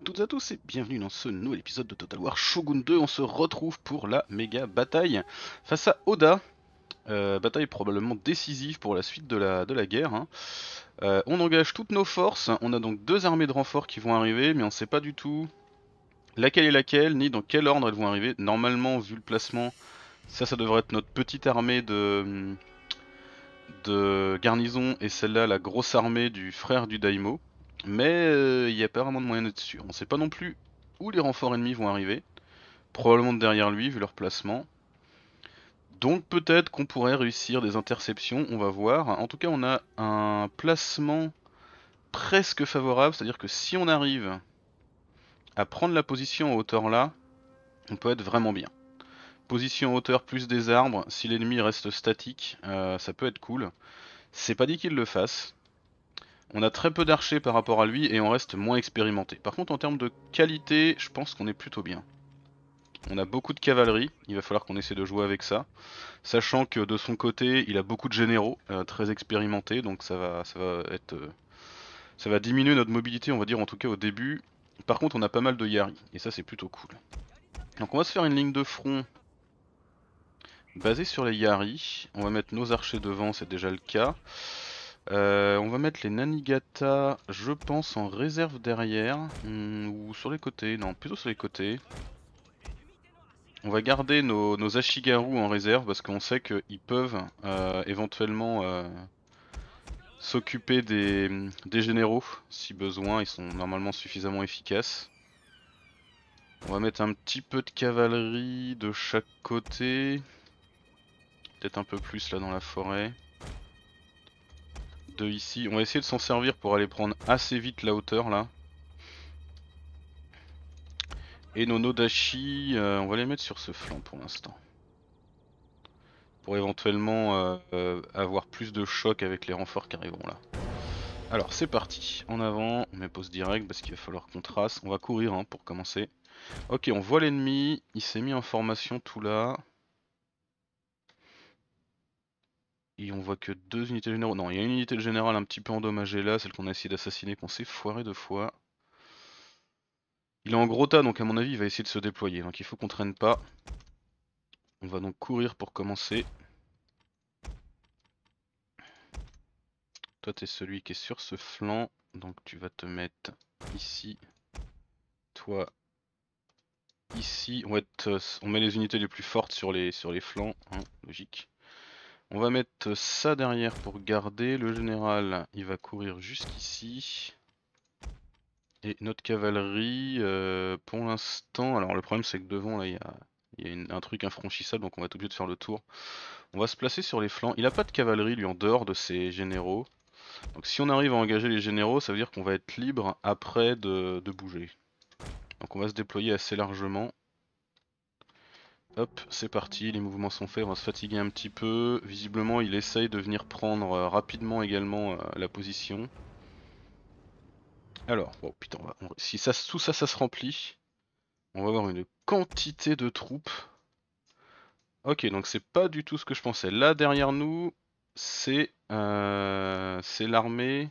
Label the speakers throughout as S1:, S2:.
S1: à toutes à tous et bienvenue dans ce nouvel épisode de Total War Shogun 2. On se retrouve pour la méga bataille face à Oda. Euh, bataille probablement décisive pour la suite de la, de la guerre. Hein. Euh, on engage toutes nos forces. On a donc deux armées de renfort qui vont arriver, mais on ne sait pas du tout laquelle est laquelle, ni dans quel ordre elles vont arriver. Normalement, vu le placement, ça, ça devrait être notre petite armée de, de garnison et celle-là, la grosse armée du frère du Daimo. Mais euh, il n'y a pas vraiment de moyen d'être sûr. On ne sait pas non plus où les renforts ennemis vont arriver. Probablement derrière lui, vu leur placement. Donc peut-être qu'on pourrait réussir des interceptions, on va voir. En tout cas, on a un placement presque favorable, c'est-à-dire que si on arrive à prendre la position en hauteur là, on peut être vraiment bien. Position en hauteur plus des arbres, si l'ennemi reste statique, euh, ça peut être cool. C'est pas dit qu'il le fasse, on a très peu d'archers par rapport à lui et on reste moins expérimenté. Par contre en termes de qualité, je pense qu'on est plutôt bien. On a beaucoup de cavalerie, il va falloir qu'on essaie de jouer avec ça. Sachant que de son côté, il a beaucoup de généraux, euh, très expérimentés, donc ça va, être... Euh, ça va diminuer notre mobilité, on va dire en tout cas au début. Par contre on a pas mal de Yari, et ça c'est plutôt cool. Donc on va se faire une ligne de front basée sur les Yari. On va mettre nos archers devant, c'est déjà le cas. Euh, on va mettre les Nanigata, je pense, en réserve derrière. Hmm, ou sur les côtés. Non, plutôt sur les côtés. On va garder nos, nos Ashigaru en réserve parce qu'on sait qu'ils peuvent euh, éventuellement euh, s'occuper des, des, généraux si besoin. Ils sont normalement suffisamment efficaces. On va mettre un petit peu de cavalerie de chaque côté. Peut-être un peu plus là dans la forêt de ici. On va essayer de s'en servir pour aller prendre assez vite la hauteur là. Et nos Nodashi, euh, on va les mettre sur ce flanc pour l'instant. Pour éventuellement euh, euh, avoir plus de choc avec les renforts qui arriveront là. Alors c'est parti, en avant, on met pause direct parce qu'il va falloir qu'on trace. On va courir hein, pour commencer. Ok, on voit l'ennemi, il s'est mis en formation tout là. Et on voit que deux unités générales. Non, il y a une unité générale un petit peu endommagée là, celle qu'on a essayé d'assassiner, qu'on s'est foiré deux fois. Il est en gros tas, donc à mon avis, il va essayer de se déployer. Donc il faut qu'on traîne pas. On va donc courir pour commencer. Toi, t'es celui qui est sur ce flanc. Donc tu vas te mettre ici. Toi, ici. On, on met les unités les plus fortes sur les, sur les flancs. Hein, logique. On va mettre ça derrière pour garder. Le général, il va courir jusqu'ici. Et notre cavalerie, euh, pour l'instant... Alors le problème c'est que devant, là, il y a, un truc infranchissable, donc on va être obligé de faire le tour. On va se placer sur les flancs. Il a pas de cavalerie, lui, en dehors de ses généraux. Donc si on arrive à engager les généraux, ça veut dire qu'on va être libre après de, de bouger. Donc on va se déployer assez largement. Hop, c'est parti, les mouvements sont faits, on va se fatiguer un petit peu. Visiblement, il essaye de venir prendre euh, rapidement également euh, la position. Alors, oh, putain, si ça, tout ça, ça se remplit, on va avoir une quantité de troupes. Ok, donc c'est pas du tout ce que je pensais. Là, derrière nous, c'est euh, l'armée...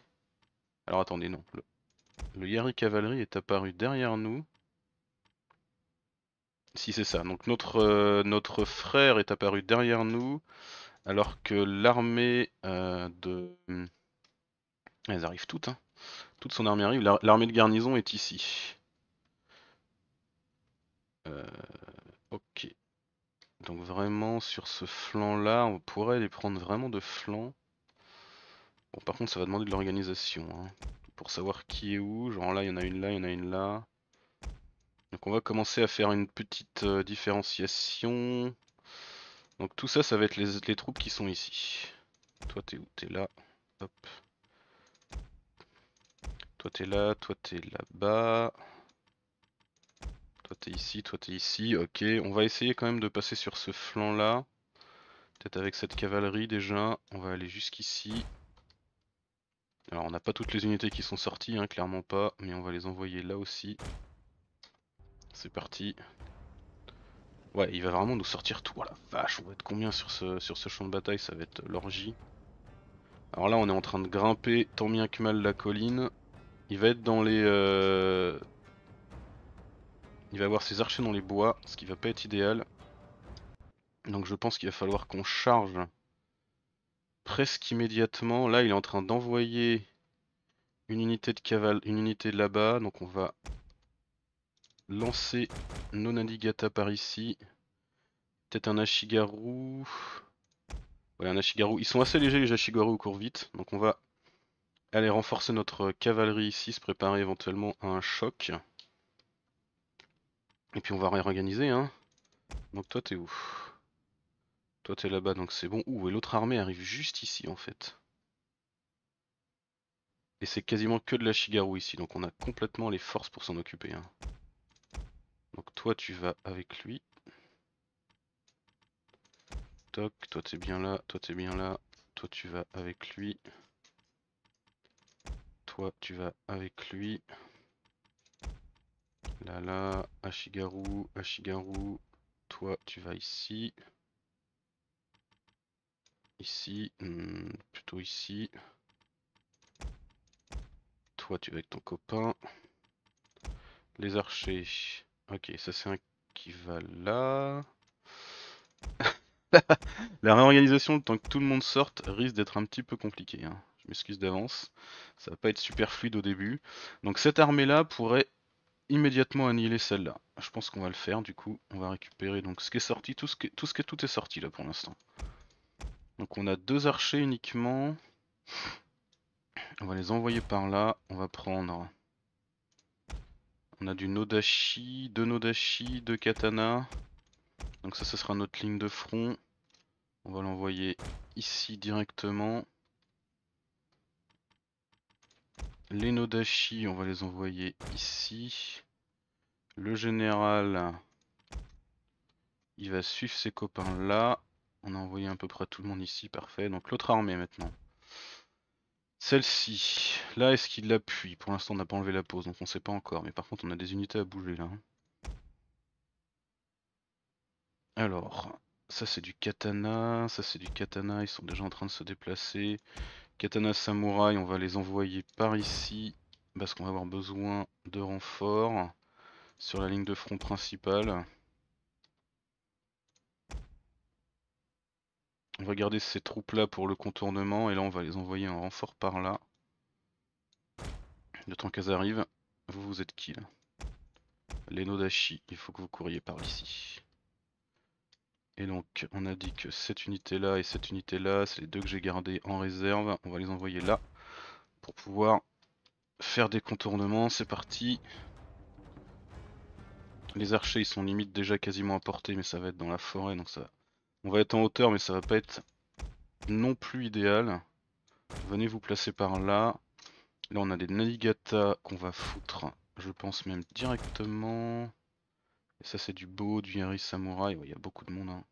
S1: Alors attendez, non. Le, le Yari Cavalerie est apparu derrière nous. Si c'est ça. Donc notre, euh, notre frère est apparu derrière nous, alors que l'armée euh, de... Hmm, elles arrivent toutes, hein. Toute son armée arrive. L'armée de garnison est ici. Euh, ok. Donc vraiment sur ce flanc-là, on pourrait les prendre vraiment de flanc. Bon par contre ça va demander de l'organisation. Hein. Pour savoir qui est où. Genre là il y en a une là, il y en a une là. Donc on va commencer à faire une petite euh, différenciation. Donc tout ça, ça va être les, troupes qui sont ici. Toi t'es où T'es là. Toi t'es là, toi t'es là-bas. Toi t'es ici, toi t'es ici. Ok, on va essayer quand même de passer sur ce flanc là. Peut-être avec cette cavalerie déjà. On va aller jusqu'ici. Alors on n'a pas toutes les unités qui sont sorties, hein, clairement pas. Mais on va les envoyer là aussi. C'est parti. Ouais, il va vraiment nous sortir tout. Oh la vache, on va être combien sur ce, sur ce champ de bataille Ça va être l'orgie. Alors là, on est en train de grimper tant bien que mal la colline. Il va être dans les... Euh, il va avoir ses archers dans les bois, ce qui va pas être idéal. Donc je pense qu'il va falloir qu'on charge presque immédiatement. Là, il est en train d'envoyer une unité de cavale, une unité de là-bas. Donc on va Lancer non indigata par ici. Peut-être un Ashigaru. Ouais, un Ashigaru. Ils sont assez légers les Ashigaru, ils courent vite. Donc on va aller renforcer notre cavalerie ici, se préparer éventuellement à un choc. Et puis on va réorganiser. Hein. Donc toi t'es où Toi t'es là-bas, donc c'est bon. Ouh, et l'autre armée arrive juste ici en fait. Et c'est quasiment que de l'ashigaru ici, donc on a complètement les forces pour s'en occuper. Hein. Donc toi tu vas avec lui. Toc, toi t'es bien là, toi t'es bien là, toi tu vas avec lui. Toi tu vas avec lui. Là là, Ashigaru, Ashigaru, toi tu vas ici. Ici, hmm, plutôt ici. Toi tu vas avec ton copain. Les archers. Ok, ça c'est un qui va là. la réorganisation, tant que tout le monde sorte, risque d'être un petit peu compliquée. Hein. Je m'excuse d'avance. Ça va pas être super fluide au début. Donc cette armée-là pourrait immédiatement annihiler celle-là. Je pense qu'on va le faire du coup. On va récupérer donc ce qui est sorti, tout ce qui, tout, ce qui, tout est sorti là pour l'instant. Donc on a deux archers uniquement. On va les envoyer par là. On va prendre on a du Nodashi, deux Nodashi, deux Katana. Donc ça, ce sera notre ligne de front. On va l'envoyer ici directement. Les Nodashi, on va les envoyer ici. Le général, il va suivre ses copains là. On a envoyé à peu près tout le monde ici, parfait. Donc l'autre armée maintenant. Celle-ci, là, est-ce qu'il l'appuie Pour l'instant, on n'a pas enlevé la pause, donc on ne sait pas encore. Mais par contre, on a des unités à bouger, là. Hein. Alors, ça c'est du katana, ça c'est du katana, ils sont déjà en train de se déplacer. Katana samouraï, on va les envoyer par ici, parce qu'on va avoir besoin de renforts sur la ligne de front principale. On va garder ces troupes-là pour le contournement, et là on va les envoyer en renfort par là. Le temps qu'elles arrivent, vous vous êtes qui là Les Nodashi, il faut que vous couriez par ici. Et donc on a dit que cette unité là et cette unité là, c'est les deux que j'ai gardées en réserve, on va les envoyer là pour pouvoir faire des contournements, c'est parti. Les archers ils sont limite déjà quasiment à portée mais ça va être dans la forêt donc ça on va être en hauteur, mais ça va pas être non plus idéal. Venez vous placer par là. Là, on a des Navigata qu'on va foutre, je pense même directement. Et ça, c'est du beau, du Yari Samurai. Il y a beaucoup de monde. Hein.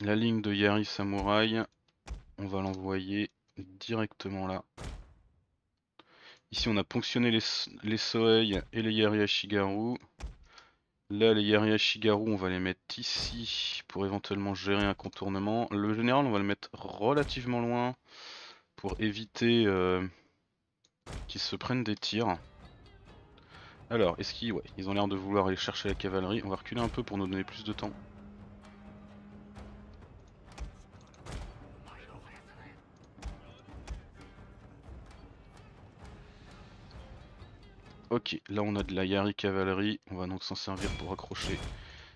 S1: La ligne de Yari Samurai, on va l'envoyer directement là. Ici, on a ponctionné les, les et les Yari Ashigaru. Là, les guerriers on va les mettre ici pour éventuellement gérer un contournement. Le général, on va le mettre relativement loin pour éviter euh, qu'ils se prennent des tirs. Alors, est-ce qu'ils... Ouais, ils ont l'air de vouloir aller chercher la cavalerie. On va reculer un peu pour nous donner plus de temps. Ok, là on a de la Yari cavalerie, on va donc s'en servir pour accrocher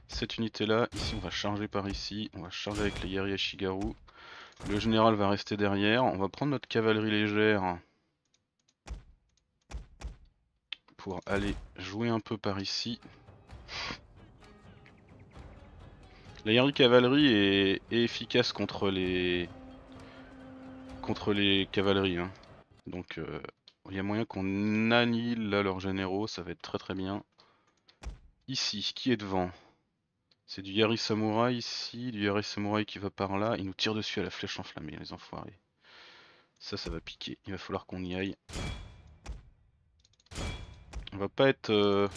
S1: cette unité là. Ici on va charger par ici, on va charger avec les Yari Ashigaru. Le général va rester derrière, on va prendre notre cavalerie légère pour aller jouer un peu par ici. La Yari cavalerie est, efficace contre les contre les cavaleries. Hein. Donc euh, il y a moyen qu'on annihile là leurs généraux, ça va être très très bien. Ici, qui est devant C'est du Yari Samouraï ici, du Yari Samouraï qui va par là. Il nous tire dessus à la flèche enflammée, les enfoirés. Ça, ça va piquer. Il va falloir qu'on y aille. On va pas être... Euh,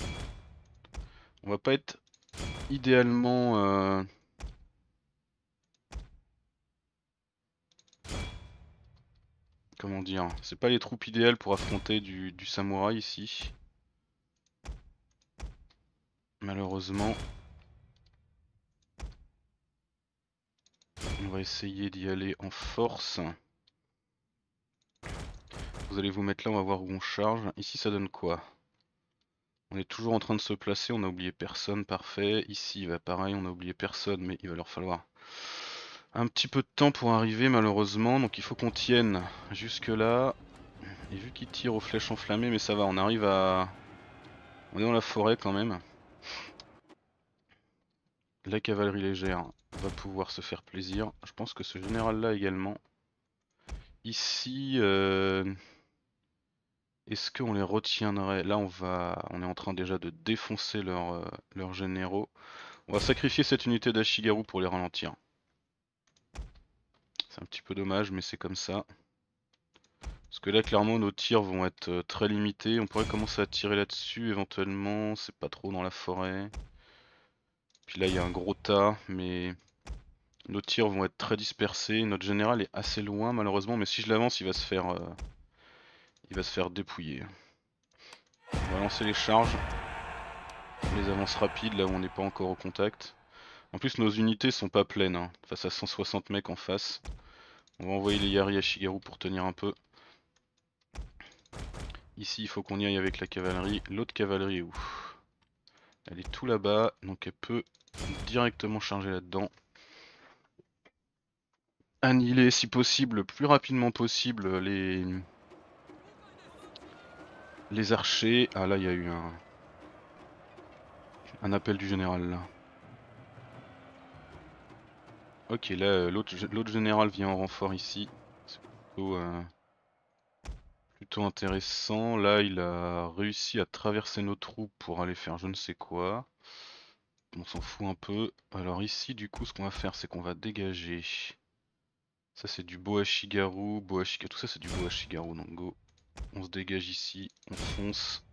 S1: on va pas être idéalement... Euh, comment dire, hein. c'est pas les troupes idéales pour affronter du, samouraï ici. Malheureusement. On va essayer d'y aller en force. Vous allez vous mettre là, on va voir où on charge. Ici ça donne quoi On est toujours en train de se placer, on a oublié personne, parfait. Ici il va pareil, on a oublié personne, mais il va leur falloir un petit peu de temps pour arriver malheureusement, donc il faut qu'on tienne jusque là. Et vu qu'il tire aux flèches enflammées, mais ça va, on arrive à... On est dans la forêt quand même. La cavalerie légère va pouvoir se faire plaisir. Je pense que ce général là également. Ici, euh, est-ce qu'on les retiendrait Là on va, on est en train déjà de défoncer leurs euh, généraux. On va sacrifier cette unité d'Ashigaru pour les ralentir. C'est un petit peu dommage, mais c'est comme ça. Parce que là, clairement, nos tirs vont être euh, très limités. On pourrait commencer à tirer là-dessus, éventuellement. C'est pas trop dans la forêt. Puis là, il y a un gros tas, mais... Nos tirs vont être très dispersés. Notre général est assez loin, malheureusement. Mais si je l'avance, il va se faire... Euh, il va se faire dépouiller. On va lancer les charges. Les avances rapides, là où on n'est pas encore au contact. En plus, nos unités sont pas pleines. Hein, face à 160 mecs en face. On va envoyer les Yari à Shigeru pour tenir un peu. Ici, il faut qu'on y aille avec la cavalerie. L'autre cavalerie est où Elle est tout là-bas, donc elle peut directement charger là-dedans. Annihiler, si possible, le plus rapidement possible, les... Les archers. Ah là, il y a eu un... Un appel du général, là. Ok, là, euh, l'autre général vient en renfort ici. C'est euh, plutôt, intéressant. Là, il a réussi à traverser nos troupes pour aller faire je ne sais quoi. On s'en fout un peu. Alors ici, du coup, ce qu'on va faire, c'est qu'on va dégager. Ça, c'est du Boashigaru, boashika, tout ça, c'est du Boashigaru, donc go. On se dégage ici, on fonce.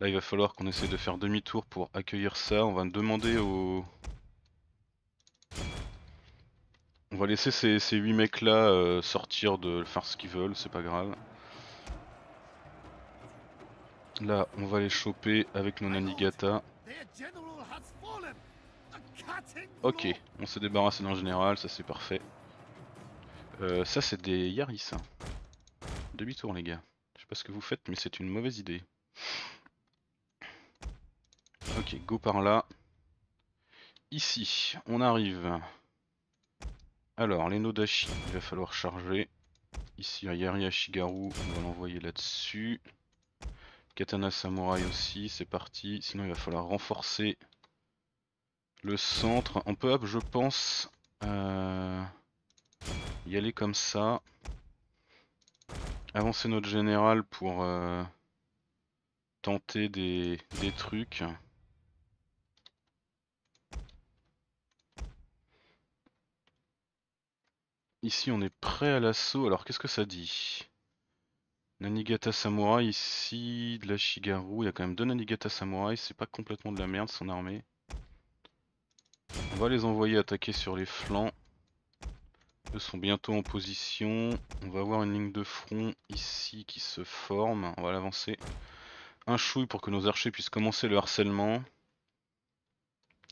S1: Là, il va falloir qu'on essaie de faire demi-tour pour accueillir ça. On va demander au... On va laisser ces, huit 8 mecs là euh, sortir de faire ce qu'ils veulent, c'est pas grave. Là, on va les choper avec nos Nanigata. Ok, on s'est débarrassé d'un général, ça c'est parfait. Euh, ça c'est des Yaris. Hein. Demi-tour les gars. Je sais pas ce que vous faites mais c'est une mauvaise idée. Ok, go par là. Ici, on arrive. Alors, les Nodashi, il va falloir charger. Ici, Yari on va l'envoyer là-dessus. Katana Samurai aussi, c'est parti. Sinon, il va falloir renforcer le centre. On peut, je pense, euh, y aller comme ça. Avancer notre général pour euh, tenter des, des trucs. Ici, on est prêt à l'assaut. Alors, qu'est-ce que ça dit Nanigata Samurai, ici, de la Shigaru. Il y a quand même deux Nanigata Samurai. C'est pas complètement de la merde, son armée. On va les envoyer attaquer sur les flancs. Eux sont bientôt en position. On va avoir une ligne de front ici qui se forme. On va l'avancer un chouille pour que nos archers puissent commencer le harcèlement.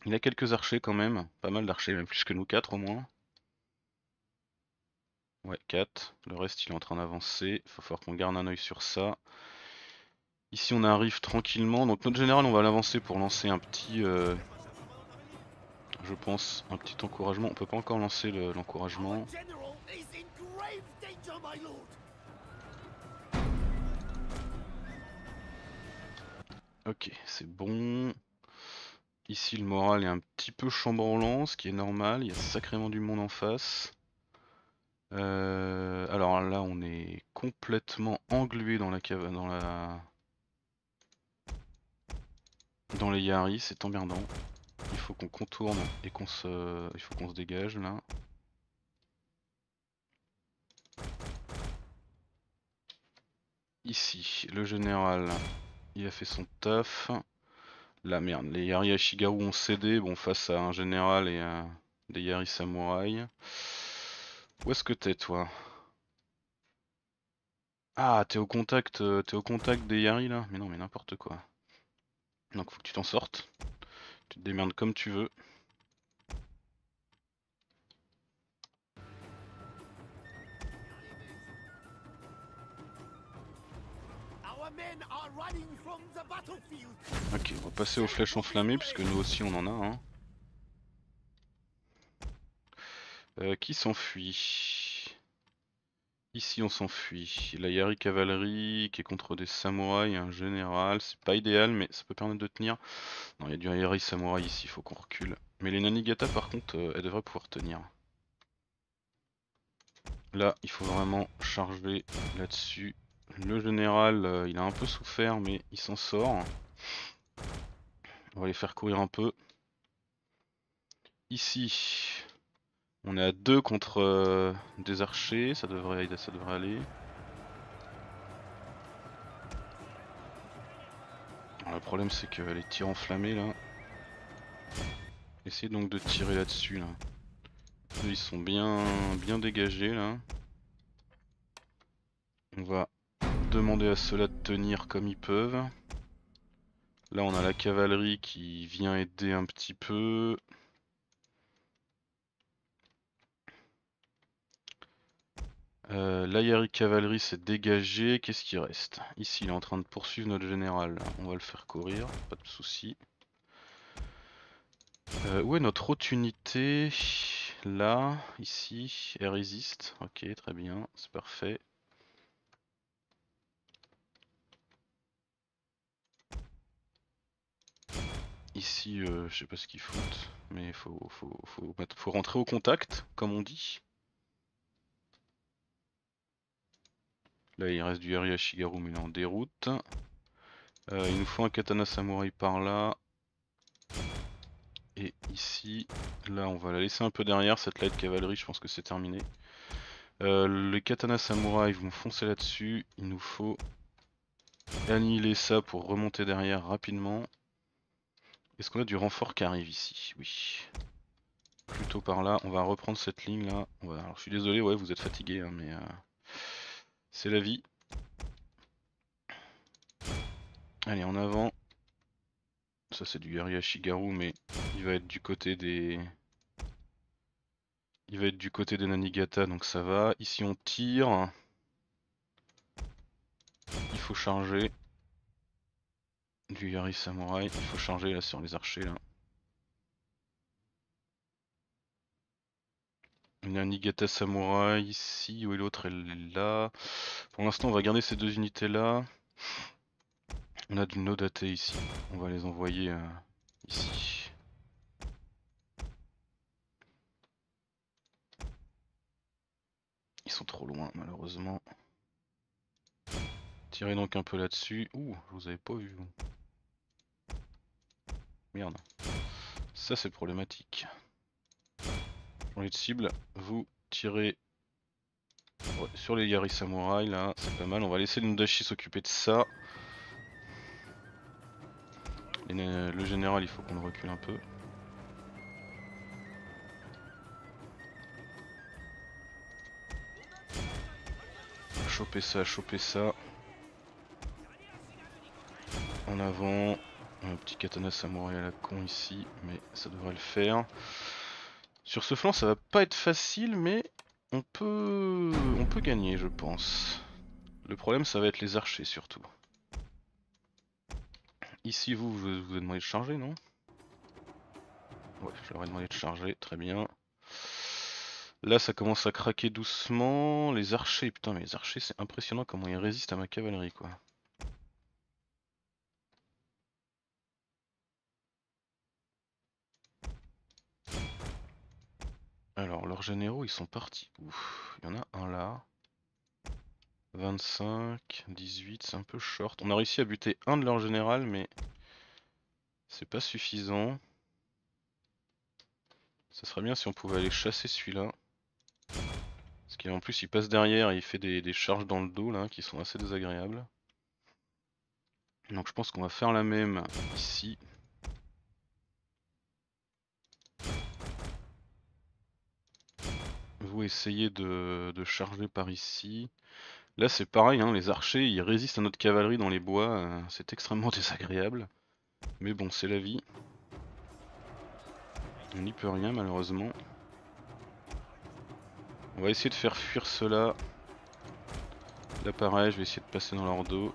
S1: Il a quelques archers quand même. Pas mal d'archers, même plus que nous quatre au moins. Ouais, 4. Le reste, il est en train d'avancer. il Faut falloir qu'on garde un oeil sur ça. Ici, on arrive tranquillement. Donc, notre général, on va l'avancer pour lancer un petit. Euh, je pense, un petit encouragement. On peut pas encore lancer l'encouragement. ok, c'est bon. Ici, le moral est un petit peu chambranlant, ce qui est normal. Il y a sacrément du monde en face. Euh, alors là, on est complètement englué dans la cave, dans la, dans les Yaris, c'est emmerdant. Il faut qu'on contourne et qu'on se, il faut qu'on se dégage là. Ici, le général, il a fait son taf. La merde, les Yari Ashigaru ont cédé, bon face à un général et à des Yari samouraïs. Où est-ce que t'es toi Ah t'es au contact euh, t'es au contact des Yari là Mais non mais n'importe quoi. Donc faut que tu t'en sortes. Tu te démerdes comme tu veux. Ok, on va passer aux flèches enflammées puisque nous aussi on en a. un hein. Euh, qui s'enfuit Ici on s'enfuit. La Yari Cavalerie qui est contre des samouraïs, un général. C'est pas idéal mais ça peut permettre de tenir. Non il y a du Yari Samouraï ici, il faut qu'on recule. Mais les Nanigata par contre, euh, elles devraient pouvoir tenir. Là il faut vraiment charger là-dessus. Le général euh, il a un peu souffert mais il s'en sort. On va les faire courir un peu. Ici, on est à 2 contre euh, des archers, ça devrait, ça devrait aller. le problème c'est que les tirs enflammés là. Essayez donc de tirer là-dessus là. ils sont bien, bien dégagés là. On va demander à ceux-là de tenir comme ils peuvent. Là on a la cavalerie qui vient aider un petit peu. Euh, de Cavalerie s'est dégagé, qu'est-ce qui reste Ici il est en train de poursuivre notre général, on va le faire courir, pas de soucis. Euh, où est notre autre unité Là, ici, elle résiste, ok très bien, c'est parfait. Ici, euh, je sais pas ce qu'il faut, mais il faut rentrer au contact, comme on dit. Là, il reste du Harry Shigaru, mais il est en déroute. Euh, il nous faut un katana samouraï par là. Et ici, là, on va la laisser un peu derrière. Cette light cavalerie, je pense que c'est terminé. Euh, les katana samouraï vont foncer là-dessus. Il nous faut annihiler ça pour remonter derrière rapidement. Est-ce qu'on a du renfort qui arrive ici Oui. Plutôt par là. On va reprendre cette ligne là. Alors, je suis désolé, ouais, vous êtes fatigué, hein, mais... Euh, c'est la vie. Allez, en avant. Ça, c'est du yari Shigaru, mais il va être du côté des... Il va être du côté des Nanigata, donc ça va. Ici, on tire. Il faut charger. Du Yari Samurai, il faut charger là sur les archers là. a Nigata Samurai, ici, est l'autre elle est là. Pour l'instant on va garder ces deux unités là. On a du Nodate ici, on va les envoyer euh, ici. Ils sont trop loin malheureusement. Tirez donc un peu là-dessus. Ouh, je vous avais pas vu. Merde. Ça c'est problématique est de cible, vous tirez sur les guerriers samouraïs là, c'est pas mal, on va laisser Ndashi s'occuper de ça. le général il faut qu'on le recule un peu. Choper ça, choper ça. En avant, un petit katana samouraï à la con ici, mais ça devrait le faire. Sur ce flanc, ça va pas être facile, mais on peut, on peut gagner, je pense. Le problème, ça va être les archers, surtout. Ici, vous, vous, vous avez demandé de charger, non Ouais, je leur ai demandé de charger, très bien. Là, ça commence à craquer doucement. Les archers, putain, mais les archers, c'est impressionnant comment ils résistent à ma cavalerie, quoi. Alors, leurs généraux, ils sont partis. Ouf, il y en a un là. 25, 18, c'est un peu short. On a réussi à buter un de leurs générales, mais c'est pas suffisant. Ça serait bien si on pouvait aller chasser celui-là. Parce qu'en plus, il passe derrière et il fait des, des charges dans le dos, là, qui sont assez désagréables. Donc je pense qu'on va faire la même ici. vous de, charger par ici. Là, c'est pareil, hein, les archers, ils résistent à notre cavalerie dans les bois. Euh, c'est extrêmement désagréable. Mais bon, c'est la vie. On n'y peut rien, malheureusement. On va essayer de faire fuir cela. là pareil, je vais essayer de passer dans leur dos.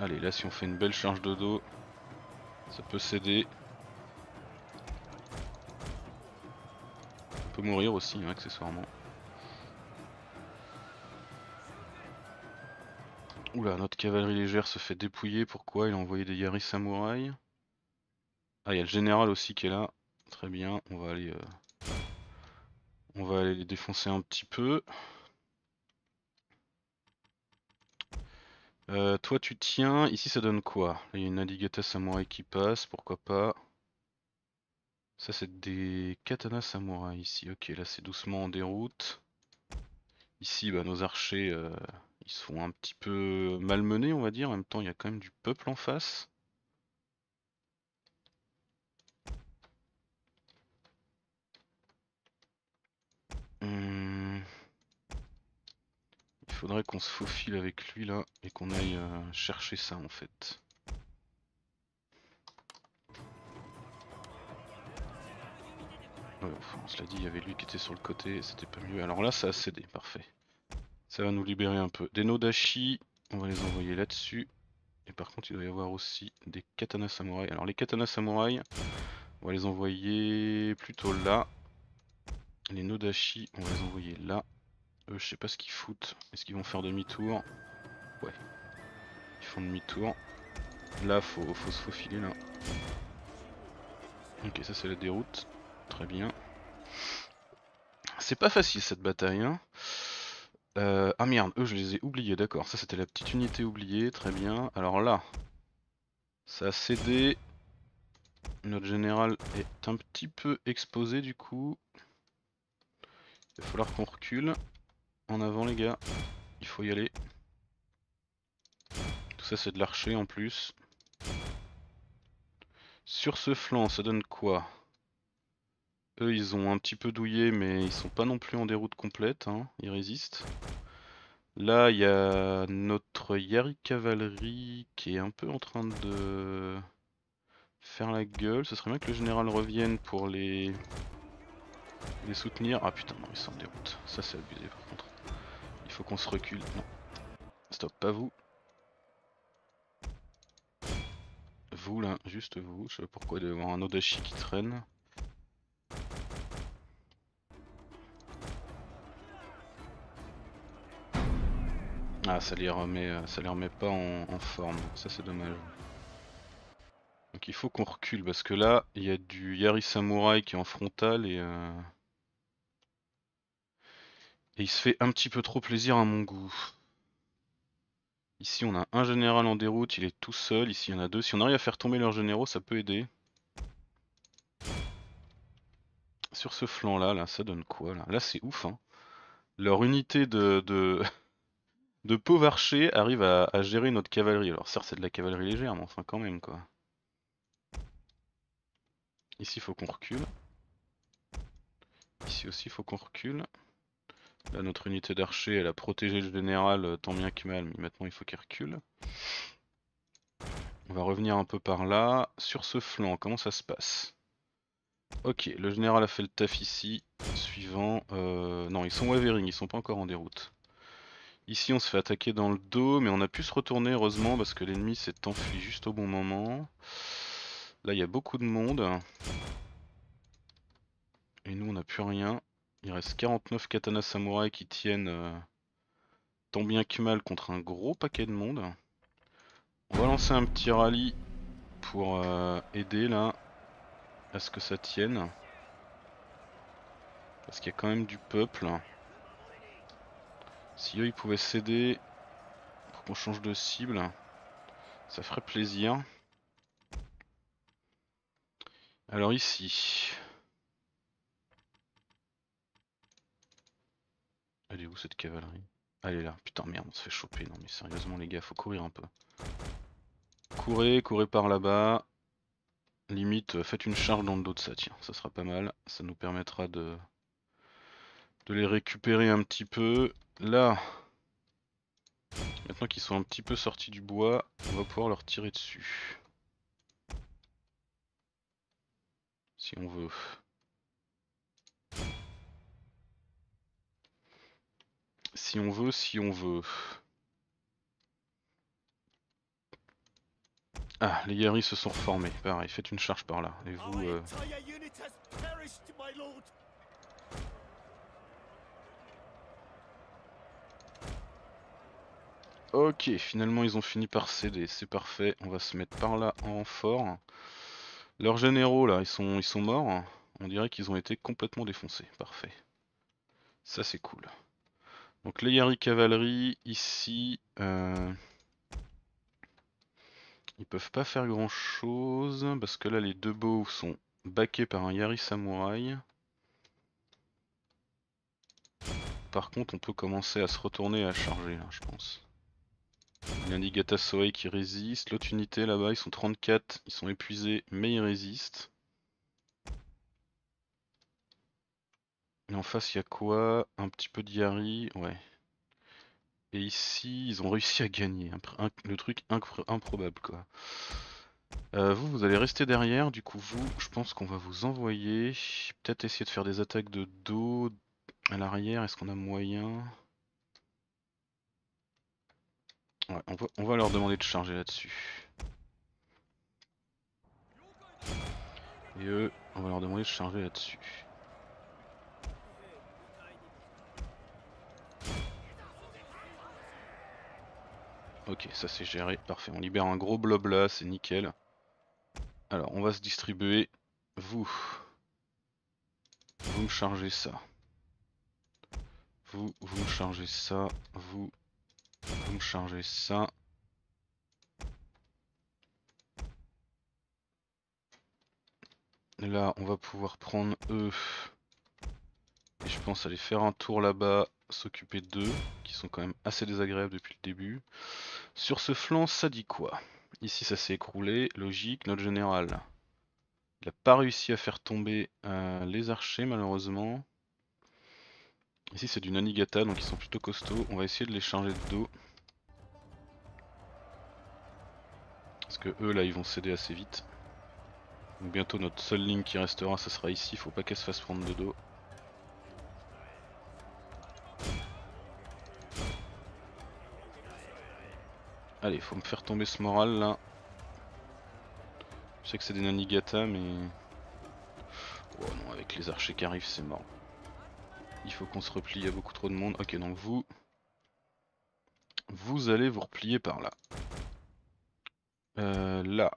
S1: Allez, là, si on fait une belle charge de dos, ça peut céder. mourir aussi, hein, accessoirement. Oula, notre cavalerie légère se fait dépouiller. Pourquoi Il a envoyé des Yaris samouraïs. Ah, il y a le général aussi qui est là. Très bien, on va aller... Euh, on va aller les défoncer un petit peu. Euh, toi tu tiens, ici ça donne quoi Il y a une Adigata Samouraï qui passe, pourquoi pas. Ça, c'est des katanas samouraïs ici. Ok, là, c'est doucement en déroute. Ici, bah, nos archers, euh, ils sont un petit peu malmenés, on va dire. En même temps, il y a quand même du peuple en face. Hum. Il faudrait qu'on se faufile avec lui là et qu'on aille euh, chercher ça en fait. on se l'a dit, il y avait lui qui était sur le côté, c'était pas mieux. Alors là, ça a cédé, parfait. Ça va nous libérer un peu. Des Nodashi, on va les envoyer là-dessus. Et par contre, il doit y avoir aussi des Katana samouraï. Alors les Katana samouraï, on va les envoyer plutôt là. Les Nodashi, on va les envoyer là. Eux, je sais pas ce qu'ils foutent. Est-ce qu'ils vont faire demi-tour Ouais. Ils font demi-tour. Là, faut, faut se faufiler là. Ok, ça c'est la déroute. Très bien. C'est pas facile cette bataille. Hein. Euh, ah merde, eux je les ai oubliés, d'accord. Ça c'était la petite unité oubliée, très bien. Alors là, ça a cédé. Notre général est un petit peu exposé du coup. Il va falloir qu'on recule. En avant les gars, il faut y aller. Tout ça c'est de l'archer en plus. Sur ce flanc, ça donne quoi ils ont un petit peu douillé, mais ils sont pas non plus en déroute complète. Hein. Ils résistent. Là, il y a notre Yari Cavalerie qui est un peu en train de faire la gueule. Ce serait bien que le général revienne pour les les soutenir. Ah putain, non, ils sont en déroute. Ça, c'est abusé par contre. Il faut qu'on se recule. Non. Stop, pas vous. Vous là, juste vous. Je sais pas pourquoi il y avoir un Odachi qui traîne. Ah, ça les remet, euh, ça les remet pas en, forme. Ça, c'est dommage. Donc il faut qu'on recule parce que là, il y a du Yari samouraï qui est en frontal et, euh, et il se fait un petit peu trop plaisir à mon goût. Ici, on a un général en déroute, il est tout seul. Ici, il y en a deux. Si on arrive à faire tomber leurs généraux, ça peut aider. Sur ce flanc-là, là, ça donne quoi Là, c'est ouf. Hein. Leur unité de de pauvres arrive à, à, gérer notre cavalerie. Alors certes c'est de la cavalerie légère, mais enfin quand même quoi. Ici faut qu'on recule. Ici aussi il faut qu'on recule. Là notre unité d'archer elle a protégé le général euh, tant bien que mal, mais maintenant il faut qu'il recule. On va revenir un peu par là. Sur ce flanc, comment ça se passe Ok, le général a fait le taf ici. Suivant... Euh, non, ils sont wavering, ils sont pas encore en déroute. Ici on se fait attaquer dans le dos, mais on a pu se retourner heureusement parce que l'ennemi s'est enfui juste au bon moment. Là il y a beaucoup de monde. Et nous on n'a plus rien. Il reste 49 katanas samouraï qui tiennent euh, tant bien que mal contre un gros paquet de monde. On va lancer un petit rallye pour euh, aider là à ce que ça tienne. Parce qu'il y a quand même du peuple. Si eux ils pouvaient céder pour qu'on change de cible, ça ferait plaisir. Alors ici. allez est où cette cavalerie Allez ah, là. Putain merde, on se fait choper. Non mais sérieusement les gars, faut courir un peu. Courez, courez par là-bas. Limite, faites une charge dans le dos de ça, tiens. Ça sera pas mal. Ça nous permettra de de les récupérer un petit peu. Là, maintenant qu'ils sont un petit peu sortis du bois, on va pouvoir leur tirer dessus. Si on veut. Si on veut, si on veut. Ah, les Yaris se sont reformés. Pareil, faites une charge par là. Et vous... Ok, finalement ils ont fini par céder, c'est parfait. On va se mettre par là en fort. Leurs généraux là, ils sont, ils sont morts. On dirait qu'ils ont été complètement défoncés. Parfait. Ça c'est cool. Donc les Yari Cavalerie, ici... Euh, ils peuvent pas faire grand chose, parce que là les deux beaux sont baqués par un Yari Samouraï. Par contre on peut commencer à se retourner à charger je pense. Il y un Gata Soei qui résiste. L'autre unité là-bas, ils sont 34, ils sont épuisés, mais ils résistent. Et en face, il y a quoi Un petit peu d'IARI, ouais. Et ici, ils ont réussi à gagner. le truc improbable, quoi. Euh, vous, vous allez rester derrière. Du coup, vous, je pense qu'on va vous envoyer. Peut-être essayer de faire des attaques de dos à l'arrière. Est-ce qu'on a moyen Ouais, on, va, leur demander de charger là-dessus. Et eux, on va leur demander de charger là-dessus. Ok, ça c'est géré, parfait. On libère un gros blob là, c'est nickel. Alors, on va se distribuer. Vous, vous me chargez ça. Vous, vous me chargez ça. Vous, donc charger ça. Là, on va pouvoir prendre eux. Et je pense aller faire un tour là-bas, s'occuper d'eux, qui sont quand même assez désagréables depuis le début. Sur ce flanc, ça dit quoi Ici, ça s'est écroulé. Logique, notre général. Il n'a pas réussi à faire tomber euh, les archers, malheureusement. Ici c'est du Nanigata donc ils sont plutôt costauds. On va essayer de les charger de dos. Parce que eux là ils vont céder assez vite. Donc bientôt notre seule ligne qui restera ça sera ici, faut pas qu'elle se fasse prendre de dos. Allez, faut me faire tomber ce moral là. Je sais que c'est des Nanigata mais... Oh non, avec les archers qui arrivent c'est mort. Il faut qu'on se replie, il y a beaucoup trop de monde. Ok, donc vous... Vous allez vous replier par là. Euh, là,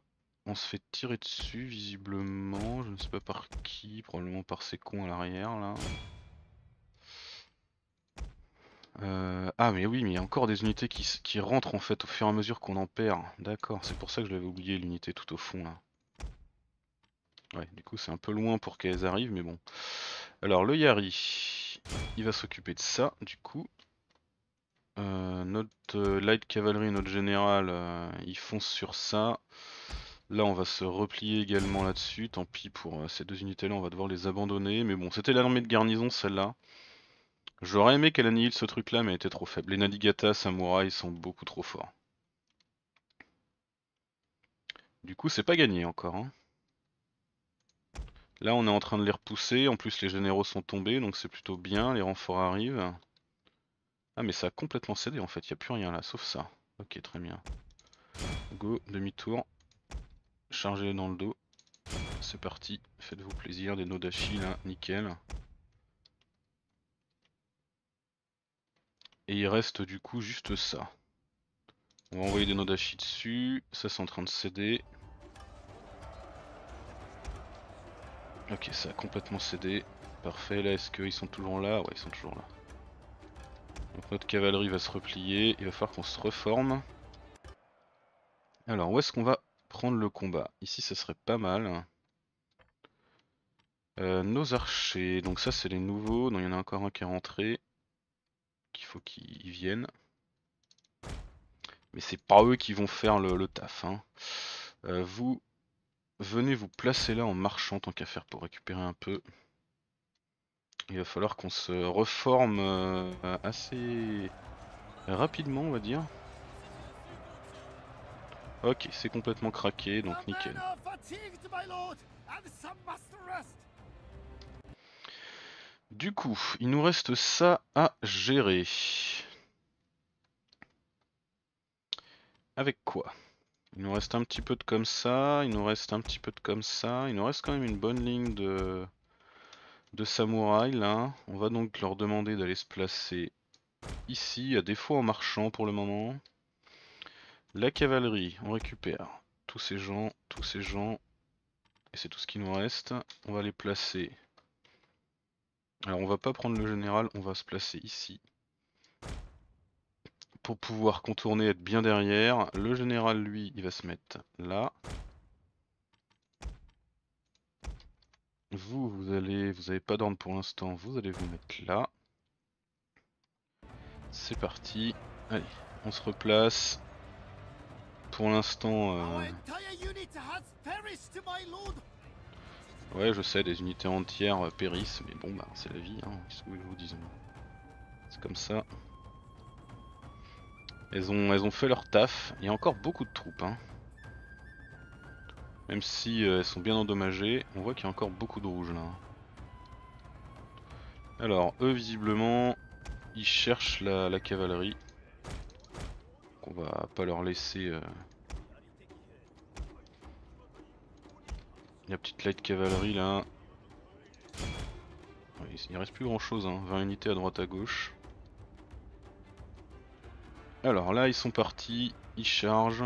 S1: on se fait tirer dessus, visiblement. Je ne sais pas par qui, probablement par ces cons à l'arrière, là. Euh, ah mais oui, mais il y a encore des unités qui, qui rentrent en fait au fur et à mesure qu'on en perd. D'accord, c'est pour ça que je l'avais oublié l'unité tout au fond là. Ouais, du coup c'est un peu loin pour qu'elles arrivent, mais bon. Alors le Yari, il va s'occuper de ça, du coup. Euh, notre euh, light cavalry, notre général, euh, il fonce sur ça. Là, on va se replier également là-dessus. Tant pis pour ces deux unités-là, on va devoir les abandonner. Mais bon, c'était l'armée de garnison, celle-là. J'aurais aimé qu'elle annihile ce truc-là, mais elle était trop faible. Les Nadigata, Samurai, ils sont beaucoup trop forts. Du coup, c'est pas gagné encore. Hein. Là, on est en train de les repousser. En plus, les généraux sont tombés, donc c'est plutôt bien. Les renforts arrivent. Ah, mais ça a complètement cédé en fait. Il n'y a plus rien là, sauf ça. Ok, très bien. Go, demi-tour. Chargez dans le dos. C'est parti. Faites-vous plaisir. Des nodashi là, hein. nickel. Et il reste du coup juste ça. On va envoyer des nodashi dessus. Ça, c'est en train de céder. Ok, ça a complètement cédé. Parfait, là est-ce qu'ils sont toujours là Ouais, ils sont toujours là. Donc notre cavalerie va se replier, il va falloir qu'on se reforme. Alors, où est-ce qu'on va prendre le combat Ici, ça serait pas mal. Euh, nos archers, donc ça c'est les nouveaux, donc il y en a encore un qui est rentré. Qu'il faut qu'ils viennent. Mais c'est pas eux qui vont faire le, taf. Hein. Euh, vous, Venez vous placer là en marchant tant qu'à faire pour récupérer un peu. Il va falloir qu'on se reforme euh, assez rapidement on va dire. Ok, c'est complètement craqué, donc nickel. Du coup, il nous reste ça à gérer. Avec quoi il nous reste un petit peu de comme ça, il nous reste un petit peu de comme ça, il nous reste quand même une bonne ligne de, de samouraï là. On va donc leur demander d'aller se placer ici, à défaut en marchant pour le moment. La cavalerie, on récupère tous ces gens, tous ces gens, et c'est tout ce qui nous reste. On va les placer. Alors on va pas prendre le général, on va se placer ici pour pouvoir contourner, être bien derrière. Le général, lui, il va se mettre là. Vous, vous allez, vous n'avez pas d'ordre pour l'instant, vous allez vous mettre là. C'est parti. Allez, on se replace. Pour l'instant... Euh, ouais, je sais, des unités entières euh, périssent, mais bon, bah, c'est la vie, hein. vous disons C'est comme ça. Elles ont, elles ont fait leur taf. Il y a encore beaucoup de troupes. Hein. Même si euh, elles sont bien endommagées, on voit qu'il y a encore beaucoup de rouges là. Alors, eux visiblement, ils cherchent la, cavalerie. on va pas leur laisser... Euh, la petite light cavalerie là. Il, reste plus grand chose, hein. 20 unités à droite à gauche. Alors là, ils sont partis, ils chargent.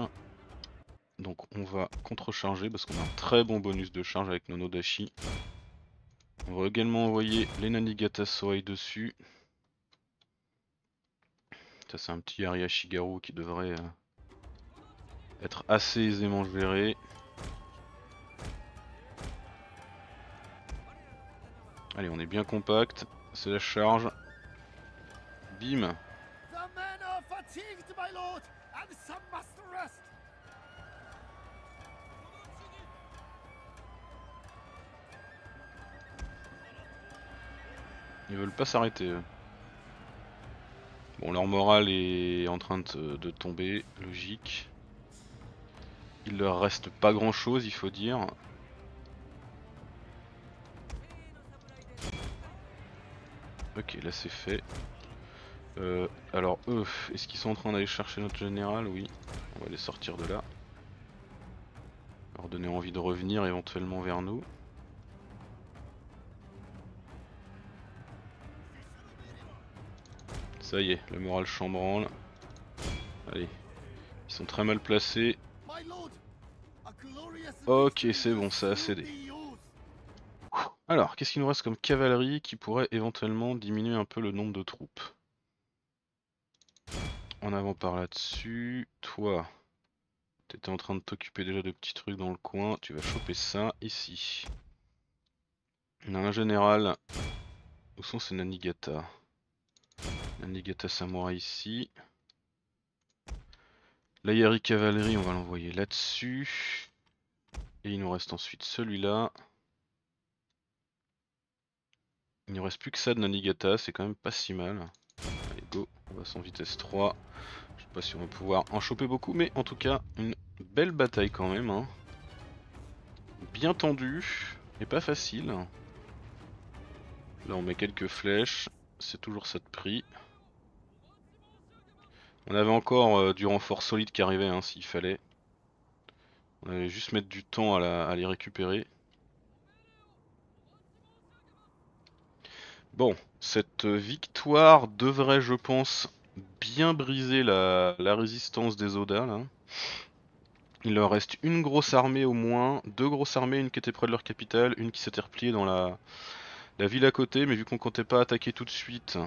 S1: Donc on va contrecharger parce qu'on a un très bon bonus de charge avec Nono Dashi. On va également envoyer les Nanigata Soai dessus. Ça c'est un petit Ariashigaru qui devrait euh, être assez aisément géré. Allez, on est bien compact. C'est la charge. Bim ils veulent pas s'arrêter. Bon, leur morale est en train de, tomber, logique. Il leur reste pas grand chose, il faut dire. Ok, là c'est fait. Euh, alors eux, est-ce qu'ils sont en train d'aller chercher notre général Oui, on va les sortir de là. Leur donner envie de revenir éventuellement vers nous. Ça y est, le moral chambranle. Allez, ils sont très mal placés. Ok, c'est bon, ça a cédé. Alors, qu'est-ce qu'il nous reste comme cavalerie qui pourrait éventuellement diminuer un peu le nombre de troupes en avant par là-dessus. Toi, t'étais en train de t'occuper déjà de petits trucs dans le coin. Tu vas choper ça ici. On a un général. Où sont ces Nanigata Nanigata Samurai ici. L'Ayari Cavalerie, on va l'envoyer là-dessus. Et il nous reste ensuite celui-là. Il ne reste plus que ça de Nanigata, c'est quand même pas si mal. Allez go, on va sans vitesse 3. Je sais pas si on va pouvoir en choper beaucoup, mais en tout cas, une belle bataille quand même. Hein. Bien tendue, et pas facile. Là on met quelques flèches, c'est toujours ça de prix. On avait encore euh, du renfort solide qui arrivait hein, s'il fallait. On allait juste mettre du temps à les récupérer. Bon, cette victoire devrait, je pense, bien briser la, résistance des Oda. Là. Hein. Il leur reste une grosse armée au moins, deux grosses armées, une qui était près de leur capitale, une qui s'était repliée dans la, ville à côté, mais vu qu'on comptait pas attaquer tout de suite,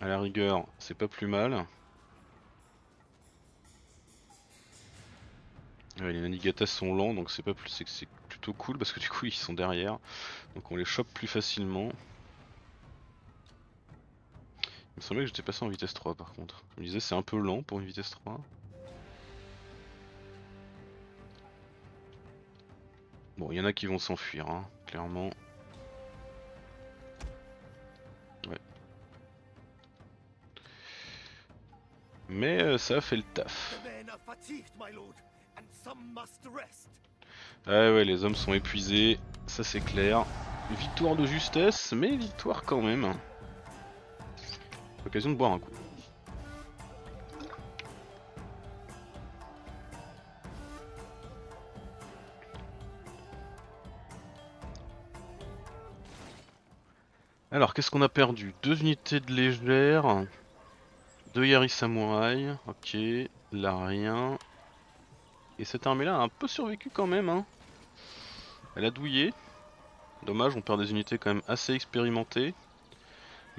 S1: à la rigueur, c'est pas plus mal. les Nanigatas sont lents, donc c'est pas plus, c'est plutôt cool parce que du coup ils sont derrière, donc on les chope plus facilement. Il me semblait que j'étais passé en vitesse 3 par contre. Je me disais c'est un peu lent pour une vitesse 3. Bon, il y en a qui vont s'enfuir, hein, clairement. Ouais. Mais euh, ça fait le taf. Ah ouais, les hommes sont épuisés, ça c'est clair. Victoire de justesse, mais victoire quand même occasion de boire un coup. Alors, qu'est-ce qu'on a perdu Deux unités de légère, deux Yari Samouraï, ok, là rien. Et cette armée-là a un peu survécu quand même, hein. Elle a douillé. Dommage, on perd des unités quand même assez expérimentées.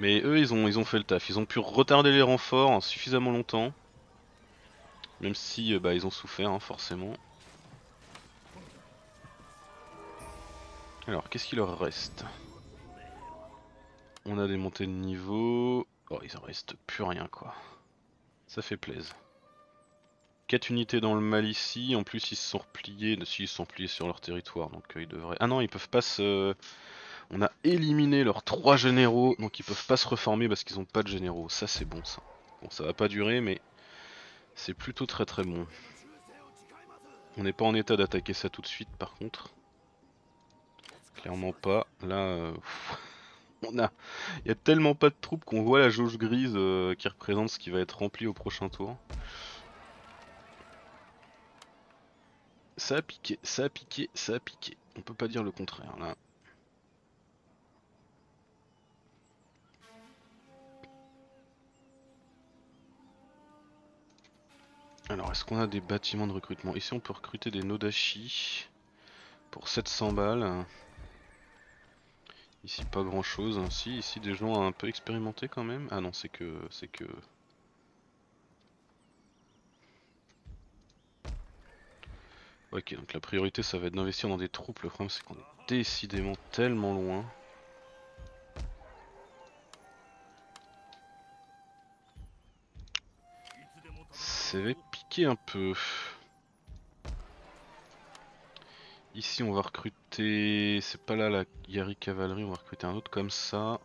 S1: Mais eux, ils ont, ils ont fait le taf. Ils ont pu retarder les renforts hein, suffisamment longtemps. Même si euh, bah, ils ont souffert, hein, forcément. Alors, qu'est-ce qu'il leur reste On a des montées de niveau. Oh, il en reste plus rien, quoi. Ça fait plaisir. 4 unités dans le mal ici, en plus ils se sont repliés, s'ils sont sur leur territoire, donc euh, ils devraient... Ah non, ils peuvent pas se... On a éliminé leurs trois généraux, donc ils peuvent pas se reformer parce qu'ils ont pas de généraux. Ça c'est bon ça. Bon ça va pas durer mais c'est plutôt très très bon. On n'est pas en état d'attaquer ça tout de suite par contre. Clairement pas. Là, euh, on a... Il y a tellement pas de troupes qu'on voit la jauge grise euh, qui représente ce qui va être rempli au prochain tour. Ça a piqué, ça a piqué, ça a piqué. On peut pas dire le contraire là. Alors, est-ce qu'on a des bâtiments de recrutement Ici, on peut recruter des Nodashi pour 700 balles. Ici, pas grand-chose. Hein. Si, ici, des gens un peu expérimentés quand même. Ah non, c'est que... c'est que... Ok, donc la priorité, ça va être d'investir dans des troupes. Le problème, c'est qu'on est décidément tellement loin. C'est est un peu. Ici, on va recruter... C'est pas là la Yari Cavalerie, on va recruter un autre comme ça.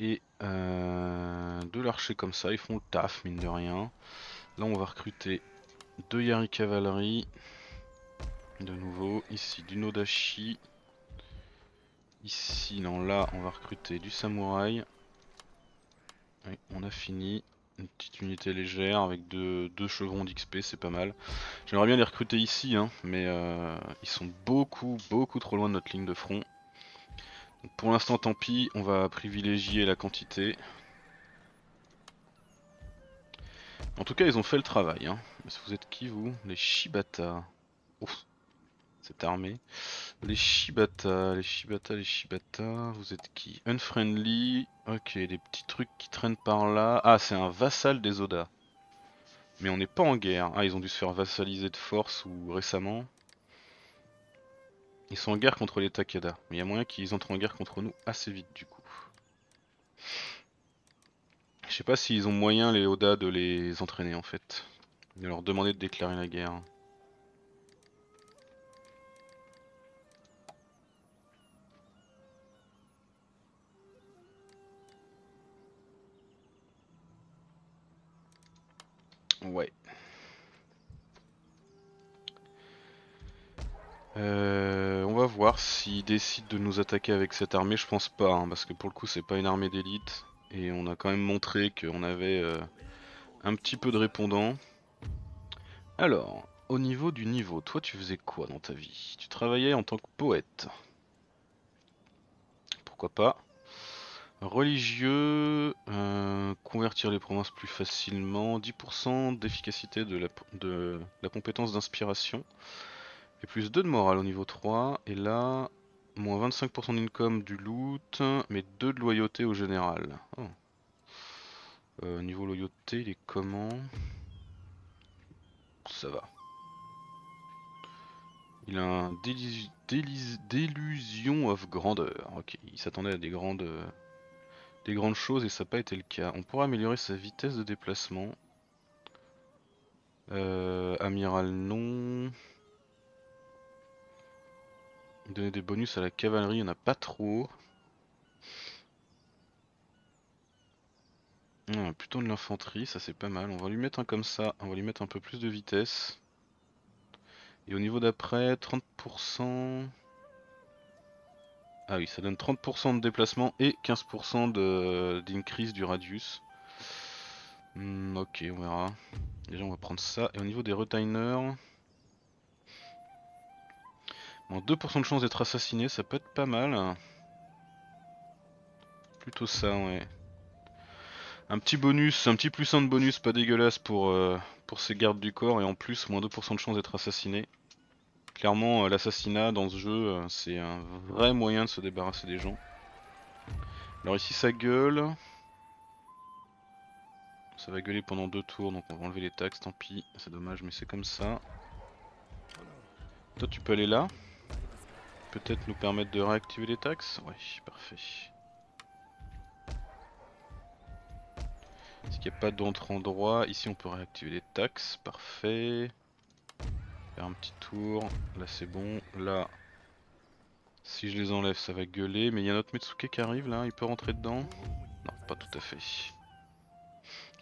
S1: Et euh, de l'archer comme ça, ils font le taf, mine de rien. Là, on va recruter deux Yari Cavalerie. De nouveau, ici du Nodashi. Ici, non, là, on va recruter du Samouraï. on a fini une petite unité légère avec deux, deux chevrons d'XP, c'est pas mal. J'aimerais bien les recruter ici, hein, mais euh, ils sont beaucoup, beaucoup trop loin de notre ligne de front. pour l'instant, tant pis, on va privilégier la quantité. En tout cas, ils ont fait le travail. Hein. vous êtes qui, vous Les Shibata. Ouf cette armée. Les Shibata, les Shibata, les Shibata, vous êtes qui Unfriendly, ok, des petits trucs qui traînent par là. Ah, c'est un vassal des Oda. Mais on n'est pas en guerre. Ah, ils ont dû se faire vassaliser de force ou récemment. Ils sont en guerre contre les Takeda. Mais il y a moyen qu'ils entrent en guerre contre nous assez vite du coup. Je sais pas s'ils ont moyen les Oda de les entraîner en fait. De leur demander de déclarer la guerre. Ouais. Euh, on va voir s'ils décident de nous attaquer avec cette armée, je pense pas, hein, parce que pour le coup c'est pas une armée d'élite, et on a quand même montré qu'on avait euh, un petit peu de répondants. Alors, au niveau du niveau, toi tu faisais quoi dans ta vie Tu travaillais en tant que poète. Pourquoi pas Religieux, euh, convertir les provinces plus facilement, 10% d'efficacité de la, de la compétence d'inspiration, et plus 2 de morale au niveau 3, et là, moins 25% d'income du loot, mais 2 de loyauté au général. Oh. Euh, niveau loyauté, il est comment Ça va. Il a un délusion of grandeur. Ok, il s'attendait à des grandes euh, des grandes choses et ça n'a pas été le cas. On pourra améliorer sa vitesse de déplacement. Euh, amiral non. Donner des bonus à la cavalerie, il n'y en a pas trop. Ah, plutôt de l'infanterie, ça c'est pas mal. On va lui mettre un comme ça, on va lui mettre un peu plus de vitesse. Et au niveau d'après, 30%... Ah oui, ça donne 30% de déplacement et 15% d'incrise du radius. Hmm, ok, on verra. Déjà, on va prendre ça. Et au niveau des retainers 2% de chance d'être assassiné, ça peut être pas mal. Plutôt ça, ouais. Un petit bonus, un petit plus 1 de bonus, pas dégueulasse pour, euh, pour ces gardes du corps. Et en plus, moins 2% de chance d'être assassiné. Clairement, euh, l'assassinat dans ce jeu, euh, c'est un vrai moyen de se débarrasser des gens. Alors ici, ça gueule. Ça va gueuler pendant deux tours, donc on va enlever les taxes, tant pis. C'est dommage, mais c'est comme ça. Toi, tu peux aller là. Peut-être nous permettre de réactiver les taxes Ouais, parfait. Est-ce qu'il n'y a pas d'autre endroit. Ici, on peut réactiver les taxes, parfait. Faire un petit tour. Là, c'est bon. Là, si je les enlève, ça va gueuler. Mais il y a notre Metsuke qui arrive là. Il peut rentrer dedans Non, pas tout à fait.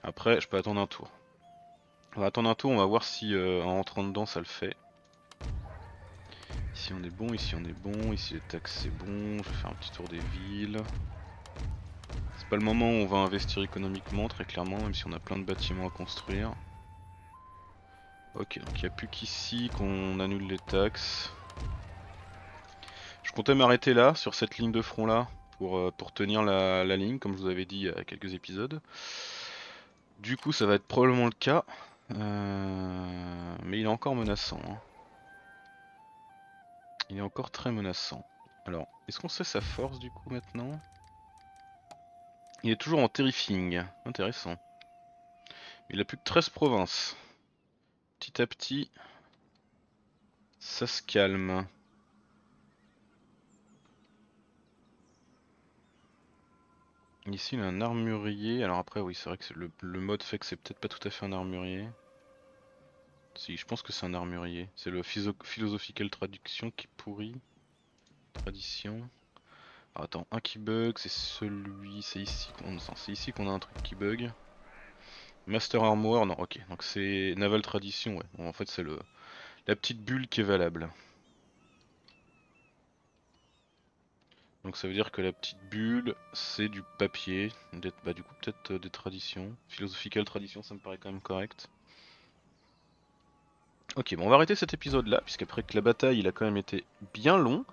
S1: Après, je peux attendre un tour. On va attendre un tour. On va voir si euh, en rentrant dedans, ça le fait. Ici on est bon, ici on est bon, ici les taxes c'est bon, je vais faire un petit tour des villes. C'est pas le moment où on va investir économiquement très clairement, même si on a plein de bâtiments à construire. Ok, donc il n'y a plus qu'ici qu'on annule les taxes. Je comptais m'arrêter là, sur cette ligne de front là, pour, euh, pour tenir la, ligne, comme je vous avais dit il y a quelques épisodes. Du coup, ça va être probablement le cas. Euh, mais il est encore menaçant. Hein. Il est encore très menaçant. Alors, est-ce qu'on sait sa force du coup maintenant Il est toujours en terrifying. Intéressant. Il a plus que 13 provinces petit à petit, ça se calme. Ici, il a un armurier. Alors après, oui, c'est vrai que le, mode fait que c'est peut-être pas tout à fait un armurier. Si, je pense que c'est un armurier. C'est le philosophical traduction qui pourrit. Tradition. Alors, attends, un qui bug, c'est celui... C'est ici qu'on... C'est ici qu'on a un truc qui bug. Master Armor, non, ok. Donc c'est Naval Tradition, ouais. en fait, c'est le la petite bulle qui est valable. Donc ça veut dire que la petite bulle, c'est du papier, bah, du coup peut-être euh, des traditions. Philosophical tradition, ça me paraît quand même correct. Ok, bon, on va arrêter cet épisode-là, puisqu'après que la bataille, il a quand même été bien long.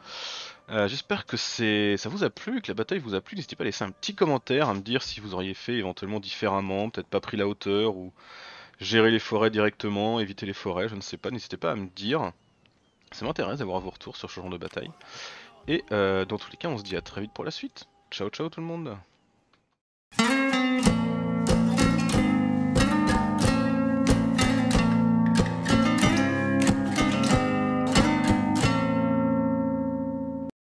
S1: Euh, j'espère que ça vous a plu, que la bataille vous a plu. N'hésitez pas à laisser un petit commentaire, à me dire si vous auriez fait éventuellement différemment, peut-être pas pris la hauteur, ou gérer les forêts directement, éviter les forêts, je ne sais pas. N'hésitez pas à me dire. Ça m'intéresse d'avoir vos retours sur ce genre de bataille. Et euh, dans tous les cas, on se dit à très vite pour la suite. Ciao, ciao tout le monde